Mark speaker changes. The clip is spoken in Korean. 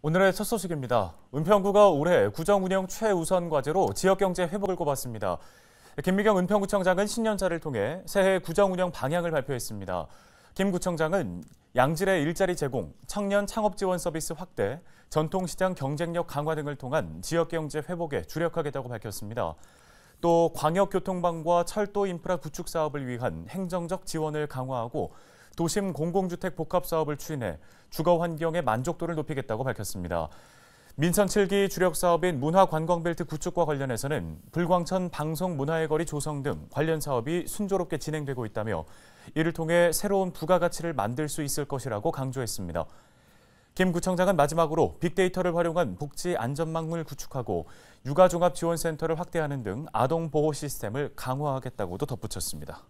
Speaker 1: 오늘의 첫 소식입니다. 은평구가 올해 구정운영 최우선 과제로 지역경제 회복을 꼽았습니다. 김미경 은평구청장은 신년사를 통해 새해 구정운영 방향을 발표했습니다. 김 구청장은 양질의 일자리 제공, 청년 창업 지원 서비스 확대, 전통시장 경쟁력 강화 등을 통한 지역경제 회복에 주력하겠다고 밝혔습니다. 또 광역교통망과 철도 인프라 구축 사업을 위한 행정적 지원을 강화하고 도심 공공주택 복합 사업을 추진해 주거 환경의 만족도를 높이겠다고 밝혔습니다. 민선 7기 주력 사업인 문화관광벨트 구축과 관련해서는 불광천 방송 문화의 거리 조성 등 관련 사업이 순조롭게 진행되고 있다며 이를 통해 새로운 부가가치를 만들 수 있을 것이라고 강조했습니다. 김 구청장은 마지막으로 빅데이터를 활용한 복지 안전망을 구축하고 육아종합지원센터를 확대하는 등 아동보호 시스템을 강화하겠다고도 덧붙였습니다.